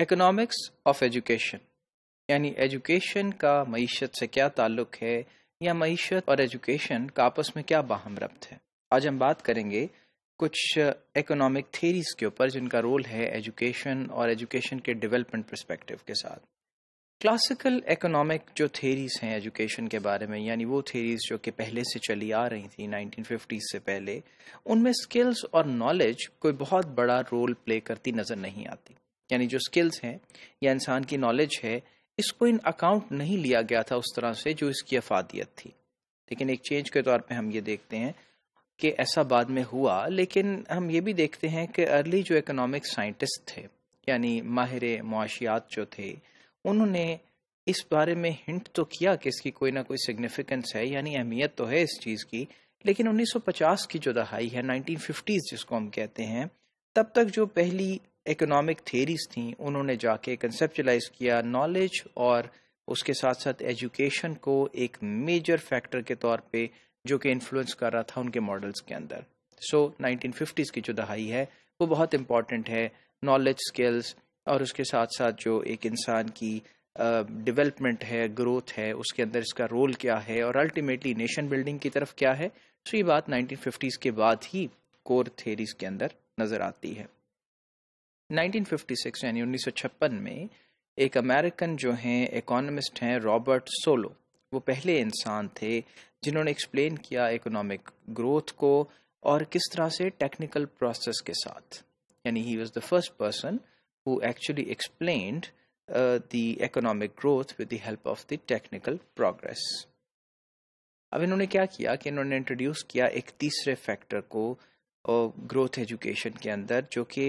economics of education यानी education का मीशत से क्या ताल्लुक है या मीशत और एजुकेशन का आपस में क्या बाहम रब्त है आज हम बात करेंगे कुछ इकोनॉमिक थेरीज के ऊपर जिनका रोल है एजुकेशन और एजुकेशन के डेवलपमेंट परस्पेक्टिव के साथ क्लासिकल इकोनॉमिक जो थेरीज हैं एजुकेशन के बारे में यानी वो थेरीज जो कि पहले से चली आ रही थी 1950s से पहले उनमें स्किल्स और नॉलेज कोई बहुत बड़ा रोल प्ले करती नज़र नहीं आती यानी जो स्किल्स हैं या इंसान की नॉलेज है इसको इन अकाउंट नहीं लिया गया था उस तरह से जो इसकी अफादियत थी लेकिन एक चेंज के तौर पे हम ये देखते हैं कि ऐसा बाद में हुआ लेकिन हम ये भी देखते हैं कि अर्ली जो इकोनॉमिक साइंटिस्ट थे यानी माहिर मुआशियात जो थे उन्होंने इस बारे में हिंट तो किया कि इसकी कोई ना कोई सिग्निफिकेंस है यानी अहमियत तो है इस चीज़ की लेकिन 1950 की जो दहाई है 1950s जिसको हम कहते हैं तब तक जो पहली इकोनॉमिक थेरीज थी उन्होंने जाके कंसेप्चुलाइज किया नॉलेज और उसके साथ साथ एजुकेशन को एक मेजर फैक्टर के तौर पे जो कि इन्फ्लुएंस कर रहा था उनके मॉडल्स के अंदर सो so, 1950s की जो दहाई है वो बहुत इम्पॉर्टेंट है नॉलेज स्किल्स और उसके साथ साथ जो एक इंसान की डेवलपमेंट uh, है ग्रोथ है उसके अंदर इसका रोल क्या है और अल्टीमेटली नेशन बिल्डिंग की तरफ क्या है सो तो so, ये बात 1950s के बाद ही कोर थेरीज के अंदर नज़र आती है 1956 यानी उन्नीस में एक अमेरिकन जो हैं इकोनॉमिस्ट हैं रॉबर्ट सोलो वो पहले इंसान थे जिन्होंने एक्सप्लेन किया इकोनॉमिक ग्रोथ को और किस तरह से टेक्निकल प्रोसेस के साथ यानी he was the first person who actually explained the economic growth with the help of the technical progress अब इन्होंने क्या किया कि इन्होंने इंट्रोड्यूस किया एक तीसरे फैक्टर को ग्रोथ एजुकेशन के अंदर जो कि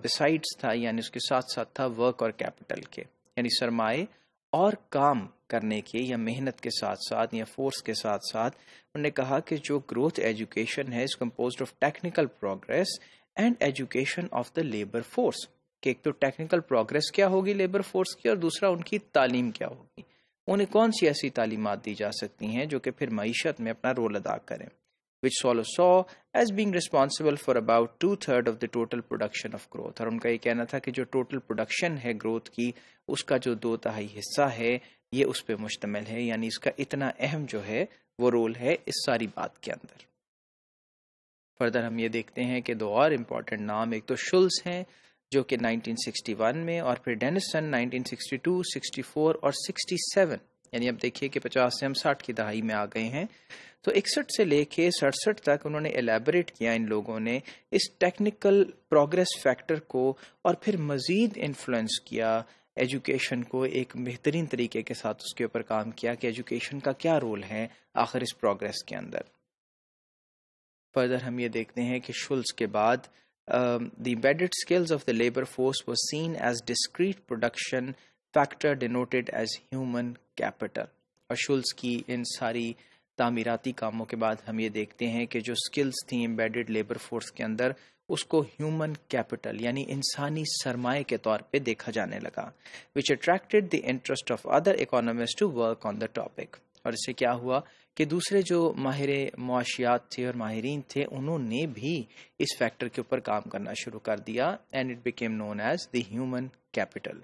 बिसाइड्स था यानी उसके साथ साथ था वर्क और कैपिटल के यानी सरमाए और काम करने के या मेहनत के साथ साथ या फोर्स के साथ साथ उन्होंने कहा कि जो ग्रोथ एजुकेशन है is compose of technical progress and education of the labour force कि एक तो टेक्निकल प्रोग्रेस क्या होगी लेबर फोर्स की और दूसरा उनकी तालीम क्या होगी उन्हें कौन सी ऐसी तालीमत दी जा सकती हैं जो कि फिर मीशत में अपना रोल अदा करें which Swallow saw as being responsible for about two third of the total production of growth और उनका ये कहना था कि जो total production है growth की उसका जो दो तहाई हिस्सा है ये उस पर मुश्तमल है यानी इसका इतना अहम जो है वो रोल है इस सारी बात के अंदर फर्दर हम ये देखते हैं कि दो और इम्पॉर्टेंट नाम एक तो शुल्स हैं जो कि 1961 में और फिर डेनिसन 1962, 64 और 67 यानी अब देखिए कि पचास से हम साठ की दहाई में आ गए हैं तो इकसठ से लेके सड़सठ तक उन्होंने एलेबरेट किया इन लोगों ने इस टेक्निकल प्रोग्रेस फैक्टर को और फिर मज़ीद इन्फ्लुएंस किया एजुकेशन को एक बेहतरीन तरीके के साथ उसके ऊपर काम किया कि एजुकेशन का क्या रोल है आखिर इस प्रोग्रेस के अंदर फर्दर हम ये देखते हैं कि शुल्स के बाद the embedded skills of the labour force वो seen as discrete production factor denoted as human capital और शुल्स की इन सारी तामीराती कामों के बाद हम ये देखते हैं कि जो स्किल्स थी एम्बेडेड लेबर फोर्स के अंदर उसको ह्यूमन कैपिटल यानी इंसानी सरमाए के तौर पे देखा जाने लगा which attracted the interest of other economist to work on the topic और इससे क्या हुआ कि दूसरे जो माहिर मुआशियात थे और माहरीन थे उन्होंने भी इस फैक्टर के ऊपर काम करना शुरू कर दिया and it became known as the human capital